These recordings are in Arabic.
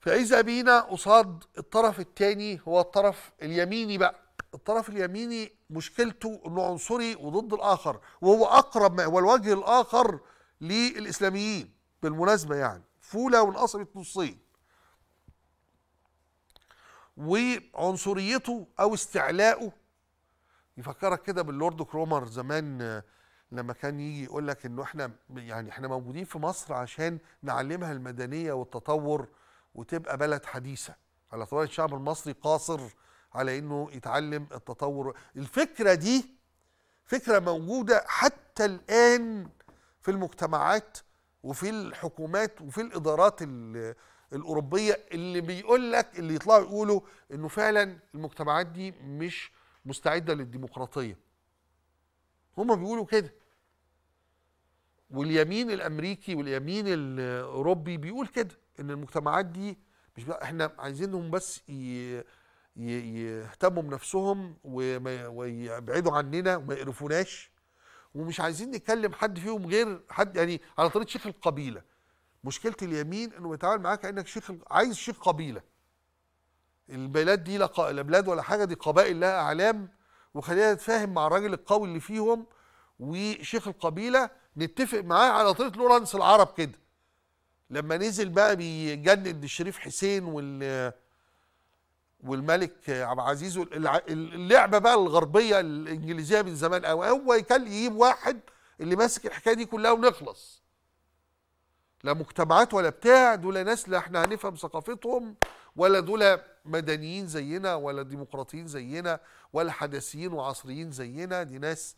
فإذا بينا قصاد الطرف الثاني هو الطرف اليميني بقى الطرف اليميني مشكلته انه عنصري وضد الاخر وهو اقرب ما هو الوجه الاخر للاسلاميين بالمناسبه يعني فوله وانقسمت نصين وعنصريته او استعلاؤه يفكرك كده باللورد كرومر زمان لما كان يجي يقول لك انه احنا يعني احنا موجودين في مصر عشان نعلمها المدنيه والتطور وتبقى بلد حديثه على طول الشعب المصري قاصر على انه يتعلم التطور الفكره دي فكره موجوده حتى الان في المجتمعات وفي الحكومات وفي الادارات الاوروبيه اللي بيقول لك اللي يطلعوا يقولوا انه فعلا المجتمعات دي مش مستعده للديمقراطيه هم بيقولوا كده واليمين الامريكي واليمين الاوروبي بيقول كده ان المجتمعات دي مش بقى احنا عايزينهم بس يهتموا بنفسهم ويبعدوا عننا وما يقرفوناش ومش عايزين نكلم حد فيهم غير حد يعني على طريقه شيخ القبيله مشكله اليمين انه بيتعامل معاك كانك شيخ عايز شيخ قبيله البلاد دي لا بلاد ولا حاجه دي قبائل لها اعلام وخلينا نتفاهم مع الراجل القوي اللي فيهم وشيخ القبيله نتفق معاه على طريقه لورانس العرب كده لما نزل بقى بيجند الشريف حسين وال والملك عبد العزيز اللعبه بقى الغربيه الانجليزيه من زمان قوي هو كان يجيب واحد اللي ماسك الحكايه دي كلها ونخلص لا مجتمعات ولا بتاع دول ناس لا احنا هنفهم ثقافتهم ولا دول مدنيين زينا ولا ديمقراطيين زينا ولا حداثيين وعصريين زينا دي ناس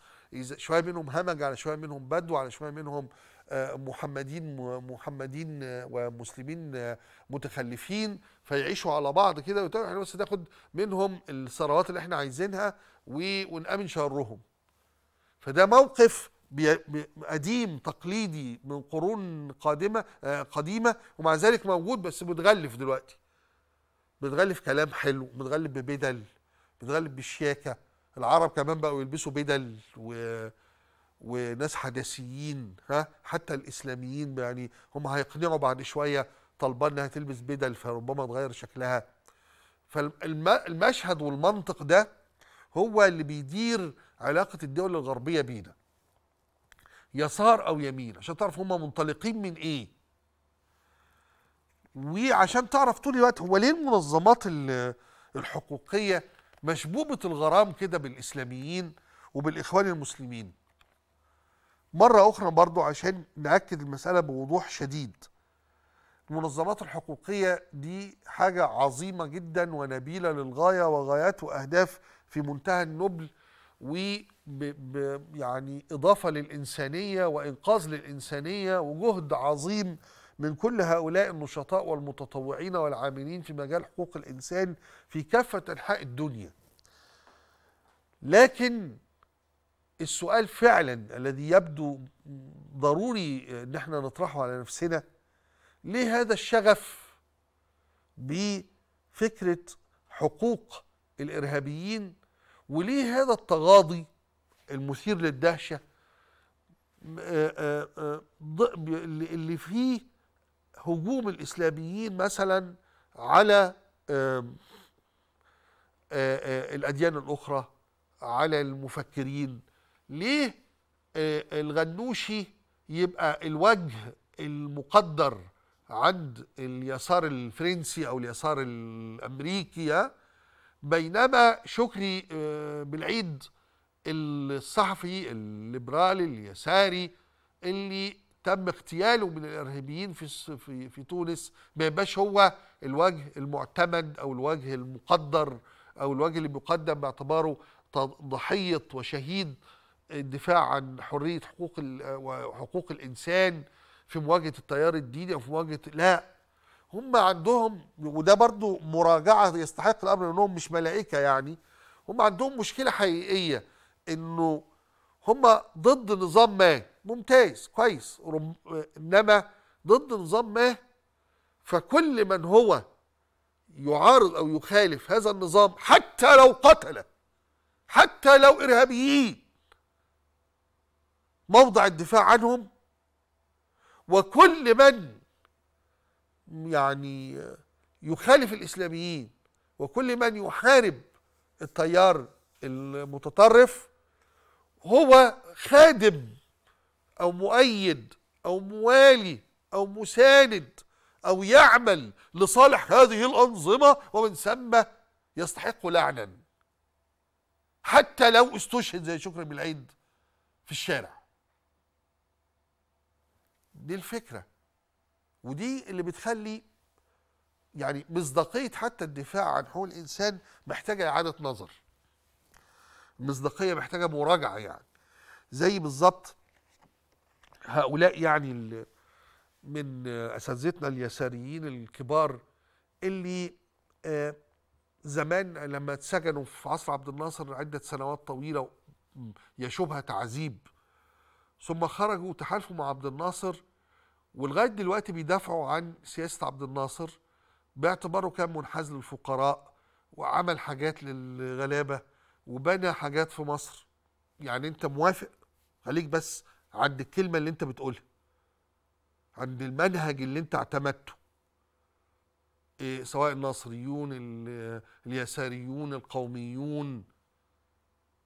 شويه منهم همج على شويه منهم بدو على شويه منهم محمدين محمدين ومسلمين متخلفين فيعيشوا على بعض كده احنا بس ناخد منهم الثروات اللي احنا عايزينها ونأمن شرهم فده موقف قديم تقليدي من قرون قادمة آه، قديمة ومع ذلك موجود بس متغلف دلوقتي متغلف كلام حلو متغلف ببدل متغلف بشياكة العرب كمان بقوا يلبسوا بدل و وناس حدثيين ها حتى الاسلاميين يعني هم هيقنعوا بعد شويه طالبان انها تلبس بدل فربما تغير شكلها فالمشهد والمنطق ده هو اللي بيدير علاقه الدول الغربيه بينا يسار او يمين عشان تعرف هم منطلقين من ايه وعشان تعرف طول الوقت هو ليه المنظمات الحقوقيه مشبوبه الغرام كده بالاسلاميين وبالاخوان المسلمين مرة أخرى برضو عشان نأكد المسألة بوضوح شديد المنظمات الحقوقية دي حاجة عظيمة جدا ونبيلة للغاية وغايات وأهداف في منتهى النبل و يعني إضافة للإنسانية وإنقاذ للإنسانية وجهد عظيم من كل هؤلاء النشطاء والمتطوعين والعاملين في مجال حقوق الإنسان في كافة أنحاء الدنيا لكن السؤال فعلا الذي يبدو ضروري ان احنا نطرحه على نفسنا ليه هذا الشغف بفكره حقوق الارهابيين وليه هذا التغاضي المثير للدهشه آه، آه، آه، اللي فيه هجوم الاسلاميين مثلا على الاديان الاخرى على المفكرين ليه آه، الغنوشي يبقى الوجه المقدر عند اليسار الفرنسي او اليسار الامريكي بينما شكري آه، بالعيد الصحفي الليبرالي اليساري اللي تم اغتياله من الارهابيين في في في تونس ما يبقاش هو الوجه المعتمد او الوجه المقدر او الوجه اللي بيقدم باعتباره ضحيه وشهيد الدفاع عن حريه حقوق وحقوق الانسان في مواجهه التيار الديني او في مواجهه لا هم عندهم وده برضو مراجعه يستحق الامر انهم مش ملائكه يعني هم عندهم مشكله حقيقيه انه هم ضد نظام ما ممتاز كويس انما ضد نظام ما فكل من هو يعارض او يخالف هذا النظام حتى لو قتله حتى لو ارهابيين موضع الدفاع عنهم وكل من يعني يخالف الاسلاميين وكل من يحارب التيار المتطرف هو خادم او مؤيد او موالي او مساند او يعمل لصالح هذه الانظمه ومن ثم يستحق لعنا حتى لو استشهد زي شكري بالعيد في الشارع دي الفكره ودي اللي بتخلي يعني مصداقيه حتى الدفاع عن حقوق الانسان محتاجه اعاده نظر مصداقيه محتاجه مراجعه يعني زي بالظبط هؤلاء يعني من اساتذتنا اليساريين الكبار اللي آه، زمان لما اتسجنوا في عصر عبد الناصر عده سنوات طويله يشوبها تعذيب ثم خرجوا وتحالفوا مع عبد الناصر ولغايه دلوقتي بيدافعوا عن سياسه عبد الناصر باعتباره كان منحاز للفقراء وعمل حاجات للغلابه وبنى حاجات في مصر يعني انت موافق خليك بس عند الكلمه اللي انت بتقولها عند المنهج اللي انت اعتمدته إيه سواء الناصريون اليساريون القوميون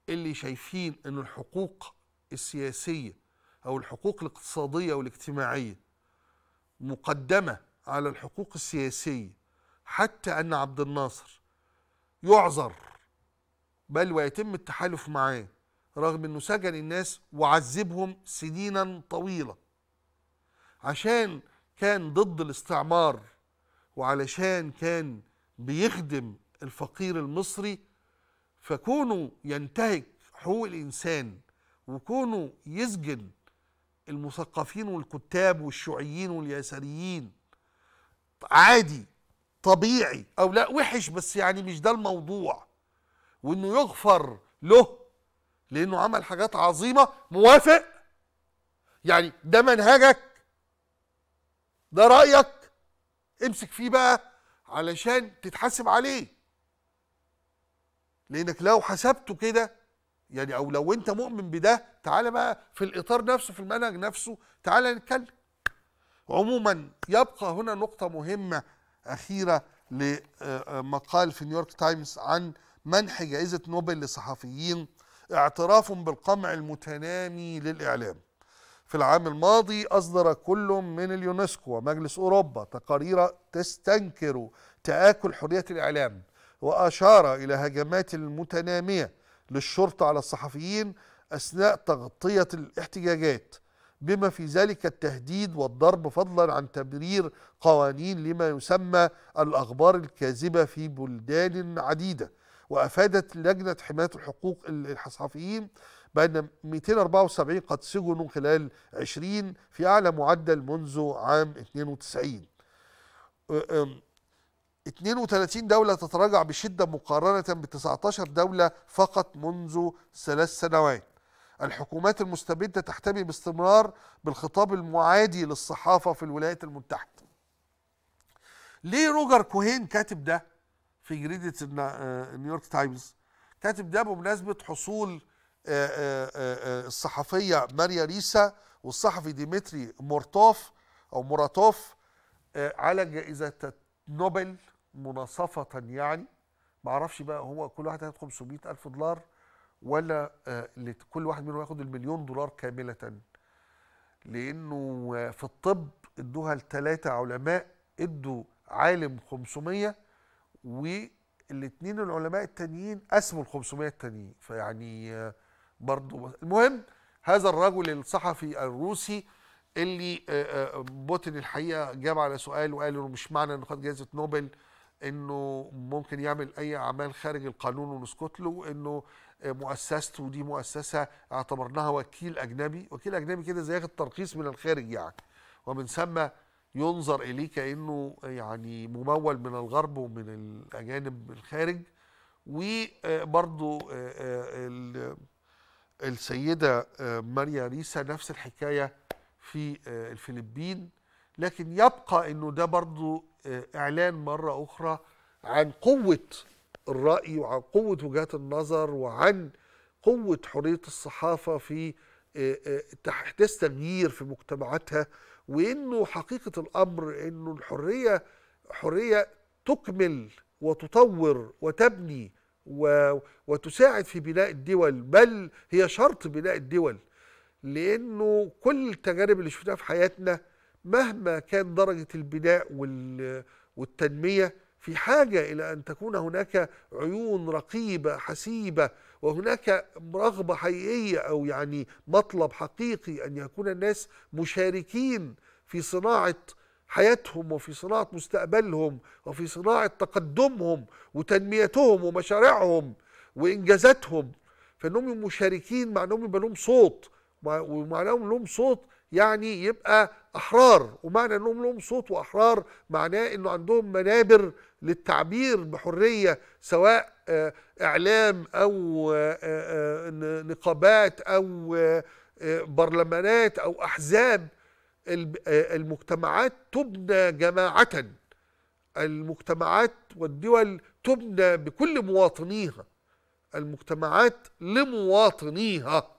اللي شايفين ان الحقوق السياسيه او الحقوق الاقتصاديه والاجتماعيه مقدمة على الحقوق السياسية حتى أن عبد الناصر يعذر بل ويتم التحالف معاه رغم أنه سجن الناس وعذبهم سنينا طويلة عشان كان ضد الاستعمار وعلشان كان بيخدم الفقير المصري فكونه ينتهك حقوق الإنسان وكونه يسجن المثقفين والكتاب والشيوعيين واليساريين عادي طبيعي او لا وحش بس يعني مش ده الموضوع وانه يغفر له لانه عمل حاجات عظيمه موافق يعني ده منهجك ده رايك امسك فيه بقى علشان تتحاسب عليه لانك لو حسبته كده يعني او لو انت مؤمن بده تعالى بقى في الاطار نفسه في المنهج نفسه تعالى نتكلم عموما يبقى هنا نقطة مهمة أخيرة لمقال في نيويورك تايمز عن منح جائزة نوبل لصحفيين اعتراف بالقمع المتنامي للإعلام في العام الماضي أصدر كل من اليونسكو ومجلس أوروبا تقارير تستنكر تآكل حرية الإعلام وأشار إلى هجمات المتنامية للشرطة على الصحفيين أثناء تغطية الاحتجاجات بما في ذلك التهديد والضرب فضلا عن تبرير قوانين لما يسمى الأخبار الكاذبة في بلدان عديدة وأفادت لجنة حماية الحقوق الصحفيين بأن 274 قد سجنوا خلال 20 في أعلى معدل منذ عام 92 32 دولة تتراجع بشدة مقارنة ب 19 دولة فقط منذ ثلاث سنوات الحكومات المستبدة تحتمي باستمرار بالخطاب المعادي للصحافة في الولايات المتحدة ليه روجر كوهين كاتب ده في جريدة آه، نيويورك تايمز كاتب ده بمناسبة حصول آه، آه، الصحفية ماريا ريسا والصحفي ديمتري مورتوف أو موراتوف على جائزة نوبل مناصفة يعني ما اعرفش بقى هو كل واحد هياخد 500 ألف دولار ولا آه، كل واحد منهم ياخد المليون دولار كاملة لأنه في الطب ادوها لتلاتة علماء ادوا عالم 500 والاتنين العلماء التانيين قسموا ال 500 التانيين فيعني آه، برضه المهم هذا الرجل الصحفي الروسي اللي آه، بوتين الحقيقه جاب على سؤال وقال انه مش معنى انه خد جائزه نوبل انه ممكن يعمل اي اعمال خارج القانون ونسكت له انه مؤسسته دي مؤسسه اعتبرناها وكيل اجنبي وكيل اجنبي كده زي ياخد ترخيص من الخارج يعني ومن ثم ينظر اليه كانه يعني ممول من الغرب ومن الاجانب الخارج وبرضو آه، آه، السيده آه، ماريا ريسا نفس الحكايه في الفلبين لكن يبقى انه ده برضو آه، اعلان مره اخرى عن قوه الراي وعن قوه وجهات النظر وعن قوه حريه الصحافه في آه، آه، احداث تغيير في مجتمعاتها وانه حقيقه الامر انه الحريه حريه تكمل وتطور وتبني وتساعد في بناء الدول بل هي شرط بناء الدول لانه كل التجارب اللي شفناها في حياتنا مهما كان درجة البناء والتنمية في حاجة إلى أن تكون هناك عيون رقيبة حسيبة وهناك رغبة حقيقية أو يعني مطلب حقيقي أن يكون الناس مشاركين في صناعة حياتهم وفي صناعة مستقبلهم وفي صناعة تقدمهم وتنميتهم ومشاريعهم وإنجازاتهم فإنهم مشاركين مع أنهم يبقى لهم صوت ومع أنهم لهم صوت يعني يبقى احرار ومعنى انهم لهم صوت واحرار معناه انه عندهم منابر للتعبير بحريه سواء آه، اعلام او آه، آه، نقابات او برلمانات او احزاب المجتمعات تبنى جماعه المجتمعات والدول تبنى بكل مواطنيها المجتمعات لمواطنيها